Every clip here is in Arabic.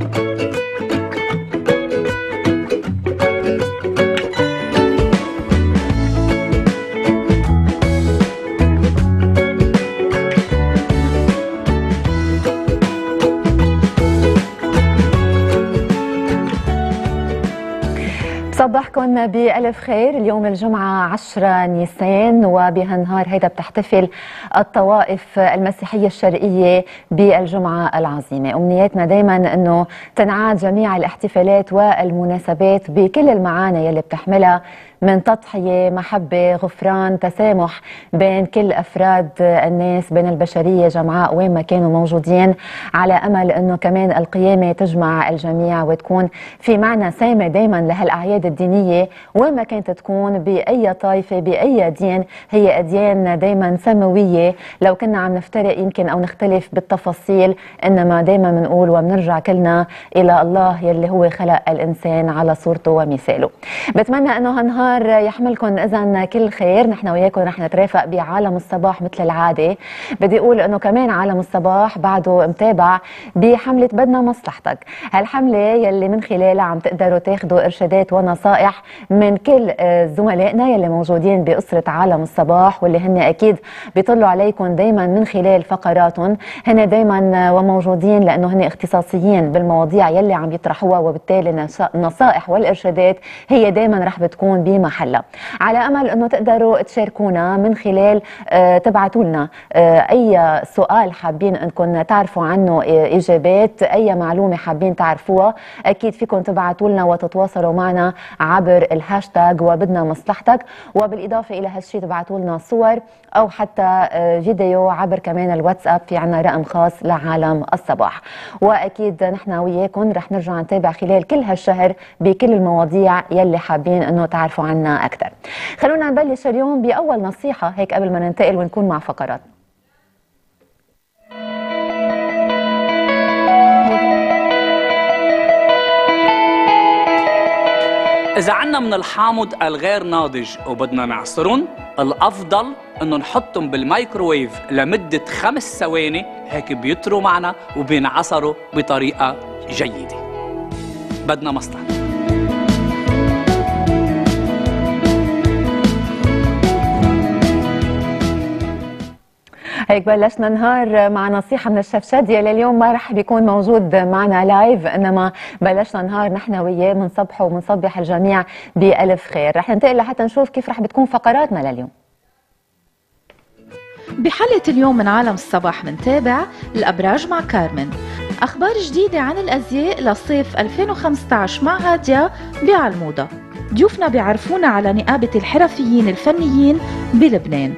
Thank you. بكم بألف خير اليوم الجمعة 10 نيسان وبهالنهار هيدا بتحتفل الطوائف المسيحية الشرقية بالجمعة العظيمة أمنياتنا دايما أنه تنعاد جميع الاحتفالات والمناسبات بكل المعاني اللي بتحملها من تضحية محبة غفران تسامح بين كل أفراد الناس بين البشرية جمعاء وين ما كانوا موجودين على أمل أنه كمان القيامة تجمع الجميع وتكون في معنى سامي دايما لهالأعياد الدينية وين ما كانت تكون بأي طائفة بأي دين هي أديان دايما سماوية لو كنا عم نفترق يمكن أو نختلف بالتفاصيل إنما دايما بنقول وبنرجع كلنا إلى الله يلي هو خلق الإنسان على صورته ومثاله بتمنى أنه هنهار نهار يحملكم اذا كل خير نحن وياكم رح نترافق بعالم الصباح مثل العاده بدي اقول انه كمان عالم الصباح بعده متابع بحمله بدنا مصلحتك هالحمله يلي من خلالها عم تقدروا تاخذوا ارشادات ونصائح من كل آه، زملائنا يلي موجودين باسره عالم الصباح واللي هن اكيد بيطلوا عليكم دائما من خلال فقراتهم هن دائما آه، وموجودين لانه هن اختصاصيين بالمواضيع يلي عم يطرحوها وبالتالي النصائح والارشادات هي دائما رح بتكون بي محلها على امل انه تقدروا تشاركونا من خلال آه، تبعتوا لنا آه، اي سؤال حابين انكم تعرفوا عنه آه، اجابات اي معلومه حابين تعرفوها اكيد فيكم تبعتوا لنا وتتواصلوا معنا عبر الهاشتاج وبدنا مصلحتك وبالاضافه الى هالشيء تبعتوا لنا صور او حتى فيديو عبر كمان الواتساب في عنا رقم خاص لعالم الصباح واكيد نحن وياكم رح نرجع نتابع خلال كل هالشهر بكل المواضيع يلي حابين انه تعرفوا عنا اكثر خلونا نبلش اليوم باول نصيحه هيك قبل ما ننتقل ونكون مع فقراتنا إذا عنا من الحامض الغير ناضج وبدنا نعصرن الأفضل إنه نحطهم بالمايكروويف لمدة خمس ثواني هيك بيطروا معنا وبينعصروا بطريقة جيدة بدنا مصلحة هيك بلشنا نهار مع نصيحه من شادية لليوم ما راح بيكون موجود معنا لايف انما بلشنا نهار نحن وياه بنصبحه وبنصبح الجميع بالف خير رح ننتقل لحتى نشوف كيف راح بتكون فقراتنا لليوم بحلقة اليوم من عالم الصباح منتابع الأبراج مع كارمن أخبار جديدة عن الأزياء لصيف 2015 مع غاديا بعالموضة ضيوفنا بيعرفونا على نقابة الحرفيين الفنيين بلبنان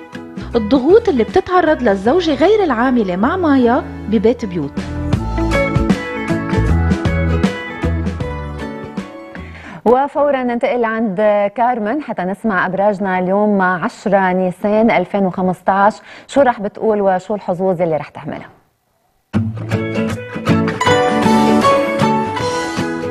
الضغوط اللي بتتعرض للزوجة غير العاملة مع مايا ببيت بيوت وفورا ننتقل عند كارمن حتى نسمع ابراجنا اليوم 10 نيسان 2015 شو رح بتقول وشو الحظوظ اللي رح تحملها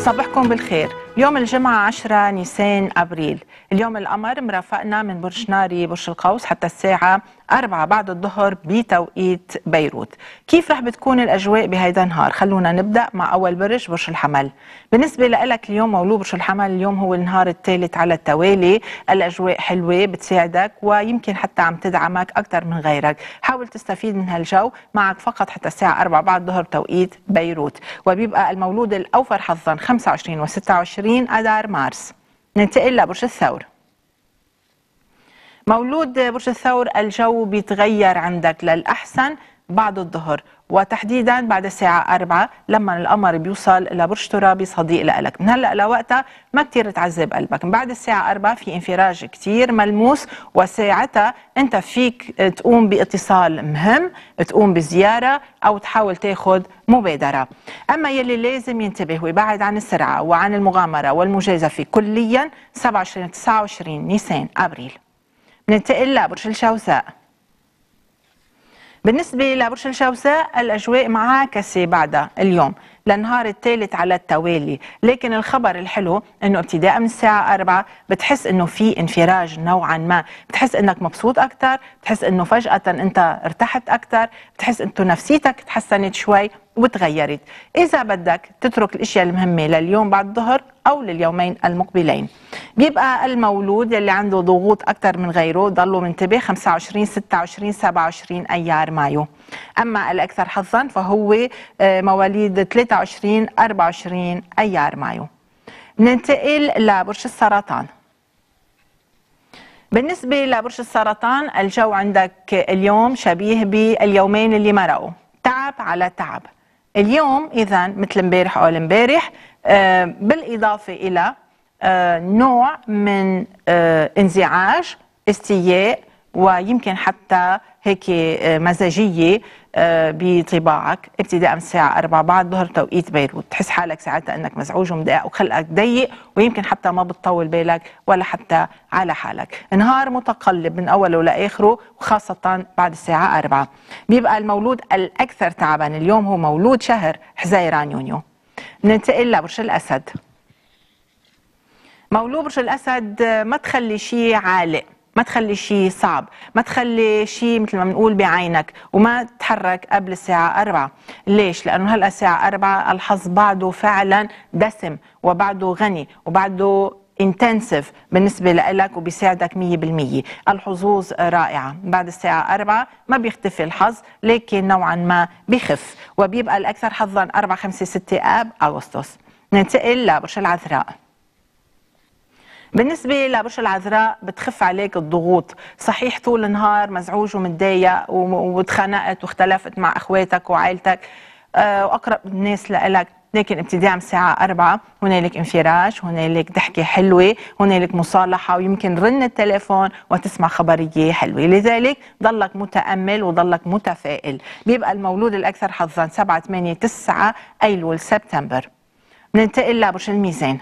صبحكم بالخير اليوم الجمعة 10 نيسان أبريل اليوم القمر مرافقنا من برج ناري برج القوس حتى الساعة أربعة بعد الظهر بتوقيت بيروت كيف رح بتكون الأجواء بهيدا النهار خلونا نبدأ مع أول برج برج الحمل بالنسبة لك اليوم مولود برج الحمل اليوم هو النهار الثالث على التوالي الأجواء حلوة بتساعدك ويمكن حتى عم تدعمك أكثر من غيرك حاول تستفيد من هالجو معك فقط حتى الساعة أربعة بعد الظهر بتوقيت بيروت وبيبقى المولود الأوفر حظا 25 و 26 أدار مارس ننتقل لبرج الثور مولود برج الثور الجو بيتغير عندك للأحسن بعد الظهر وتحديدا بعد الساعة أربعة لما القمر بيوصل لبرج ترابي صديق لك من هلأ لوقتها ما كتير تعذب قلبك من بعد الساعة أربعة في انفراج كتير ملموس وساعتها أنت فيك تقوم باتصال مهم تقوم بزيارة أو تحاول تاخد مبادرة أما يلي لازم ينتبه ويبعد عن السرعة وعن المغامرة والمجازفة كليا 27 29 نيسان أبريل ننتقل لبرج الجوزاء بالنسبة لبرج الجوزاء الأجواء معاكسة بعد اليوم لنهار الثالث على التوالي لكن الخبر الحلو انه ابتداء من الساعه 4 بتحس انه في انفراج نوعا ما بتحس انك مبسوط اكثر بتحس انه فجاه انت ارتحت اكثر بتحس انه نفسيتك تحسنت شوي وتغيرت إذا بدك تترك الأشياء المهمة لليوم بعد الظهر أو لليومين المقبلين بيبقى المولود يلي عنده ضغوط أكثر من غيره ضلوا منتبه 25 26 27 أيار مايو أما الأكثر حظا فهو آه، مواليد 23 24 أيار مايو ننتقل لبرج السرطان بالنسبة لبرج السرطان الجو عندك اليوم شبيه باليومين اللي مرقوا تعب على تعب اليوم إذا مثل امبارح أو امبارح آه، بالإضافة إلى آه، نوع من انزعاج استياء ويمكن حتى هيك آه، مزاجية آه، بطباعك ابتداء من الساعة 4 بعد ظهر توقيت بيروت تحس حالك ساعتها أنك مزعوج ومضايق وخلقك ضيق ويمكن حتى ما بتطول بالك ولا حتى على حالك نهار متقلب من أوله لآخره وخاصة بعد الساعة 4 بيبقى المولود الأكثر تعبا اليوم هو مولود شهر حزيران يونيو ننتقل لبرج الأسد مولود برج الأسد آه، ما تخلي شيء عالق ما تخلي شيء صعب ما تخلي شيء مثل ما بنقول بعينك وما تتحرك قبل الساعة أربعة ليش؟ لأنه هلأ الساعة أربعة الحظ بعده فعلا دسم وبعده غني وبعده انتنسيف بالنسبة لك وبيساعدك 100% الحظوظ رائعة بعد الساعة 4 ما بيختفي الحظ لكن نوعا ما بيخف وبيبقى الأكثر حظا 4 5 6 آب أغسطس ننتقل لبرج العذراء بالنسبة لبرج العذراء بتخف عليك الضغوط صحيح طول النهار مزعوج ومتضايق وتخانقت واختلفت مع أخواتك وعائلتك آه، وأقرب الناس لك لكن ابتداء من الساعة 4 هنالك انفراج هنالك ضحكة حلوة هنالك مصالحة ويمكن رن التليفون وتسمع خبرية حلوة لذلك ضلك متأمل وضلك متفائل بيبقى المولود الأكثر حظا 7 8 9 أيلول سبتمبر بننتقل لبرج الميزان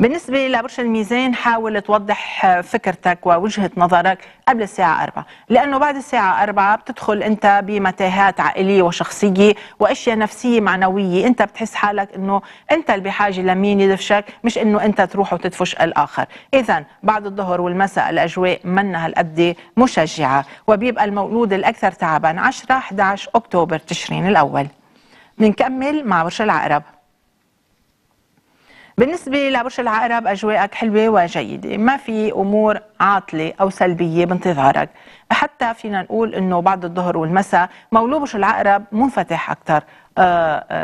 بالنسبة لبرج الميزان حاول توضح فكرتك ووجهة نظرك قبل الساعة 4 لأنه بعد الساعة 4 بتدخل أنت بمتاهات عائلية وشخصية وأشياء نفسية معنوية أنت بتحس حالك أنه أنت اللي بحاجة لمين يدفشك مش أنه أنت تروح وتدفش الآخر إذا بعد الظهر والمساء الأجواء منها هالقد مشجعة وبيبقى المولود الأكثر تعبا 10 11 أكتوبر تشرين الأول بنكمل مع برج العقرب بالنسبة لبرج العقرب أجواءك حلوة وجيدة ما في أمور عاطلة أو سلبية بانتظارك حتى فينا نقول أنه بعد الظهر والمساء مولود برج العقرب منفتح أكثر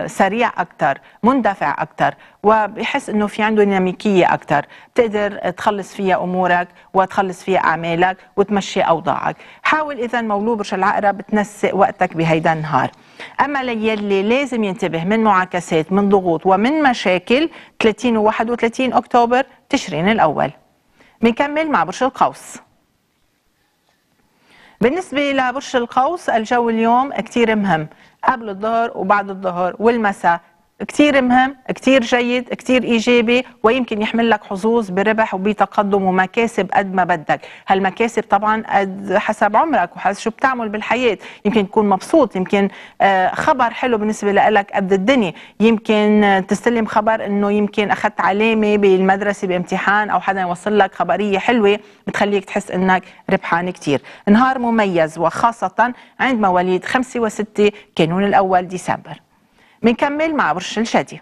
سريع اكثر مندفع اكثر وبحس انه في عنده ديناميكيه اكثر بتقدر تخلص فيها امورك وتخلص فيها اعمالك وتمشي اوضاعك حاول اذا مولود برج العقرب تنسق وقتك بهيدا النهار اما يلي لازم ينتبه من معاكسات من ضغوط ومن مشاكل 30 و 31 اكتوبر تشرين الاول بنكمل مع برج القوس بالنسبة لبرج القوس الجو اليوم كتير مهم قبل الظهر وبعد الظهر والمساء كثير مهم كثير جيد كثير إيجابي ويمكن يحمل لك حظوظ بربح وبتقدم ومكاسب قد ما بدك هالمكاسب طبعا قد حسب عمرك وحسب شو بتعمل بالحياة يمكن تكون مبسوط يمكن آه، خبر حلو بالنسبة لك قد الدنيا يمكن آه، تستلم خبر أنه يمكن أخذت علامة بالمدرسة بامتحان أو حدا يوصل لك خبرية حلوة بتخليك تحس أنك ربحان كثير نهار مميز وخاصة عند مواليد 5 و6 كانون الأول ديسمبر بنكمل مع برج الشادي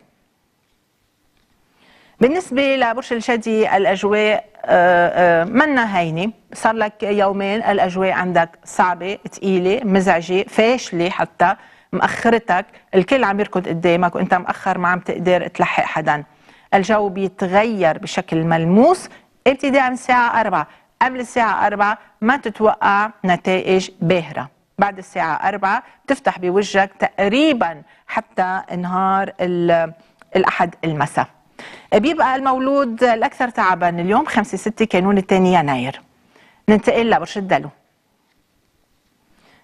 بالنسبة لبرج الجدي الأجواء آه، آه، منا هينة صار لك يومين الأجواء عندك صعبة تقيلة مزعجة فاشلة حتى مأخرتك الكل عم يركض قدامك وانت مأخر ما عم تقدر تلحق حدا الجو بيتغير بشكل ملموس ابتداء من الساعة 4 قبل الساعة 4 ما تتوقع نتائج باهرة بعد الساعة 4 بتفتح بوجهك تقريبا حتى نهار الأحد المساء بيبقى المولود الأكثر تعبا اليوم 5 6 كانون الثاني يناير ننتقل لبرج الدلو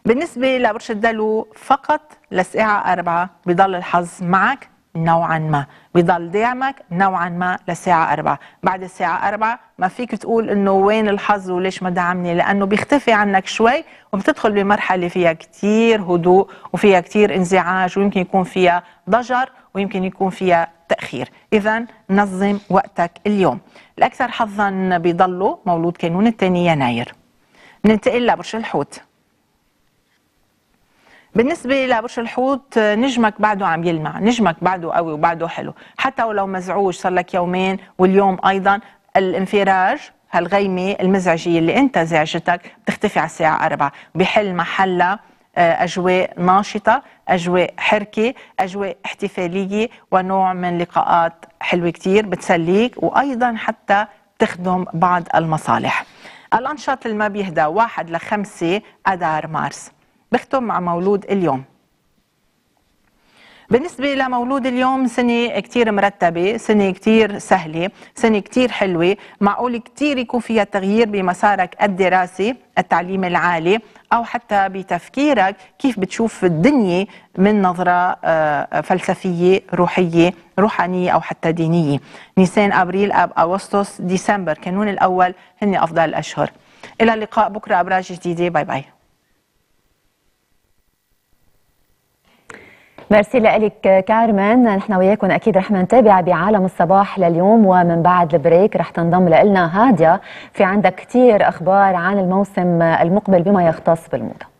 بالنسبة لبرج الدلو فقط للساعة 4 بضل الحظ معك نوعا ما بضل دعمك نوعا ما لساعة أربعة بعد الساعة أربعة ما فيك تقول إنه وين الحظ وليش ما دعمني لأنه بيختفي عنك شوي وبتدخل بمرحلة فيها كتير هدوء وفيها كتير انزعاج ويمكن يكون فيها ضجر ويمكن يكون فيها تأخير إذا نظم وقتك اليوم الأكثر حظا بيضلوا مولود كانون الثاني يناير ننتقل لبرج الحوت بالنسبه لبرج الحوت نجمك بعده عم يلمع نجمك بعده قوي وبعده حلو حتى ولو مزعوج صار لك يومين واليوم ايضا الانفراج هالغيمه المزعجيه اللي انت زعجتك بتختفي على الساعه 4 بحل محلها آه، اجواء ناشطه اجواء حركه اجواء احتفاليه ونوع من لقاءات حلوه كتير بتسليك وايضا حتى تخدم بعض المصالح الانشاط اللي ما بيهدى واحد لخمسة اذار مارس بختم مع مولود اليوم بالنسبة لمولود اليوم سنة كتير مرتبة سنة كتير سهلة سنة كتير حلوة معقول كتير يكون فيها تغيير بمسارك الدراسي التعليم العالي أو حتى بتفكيرك كيف بتشوف الدنيا من نظرة آه، فلسفية روحية روحانية أو حتى دينية نيسان أبريل أب أغسطس ديسمبر كانون الأول هن أفضل الأشهر إلى اللقاء بكرة أبراج جديدة باي باي ميرسي لك كارمن نحن وياكم اكيد رح نتابع بعالم الصباح لليوم ومن بعد البريك رح تنضم لنا هاديه في عندك كثير اخبار عن الموسم المقبل بما يختص بالموضه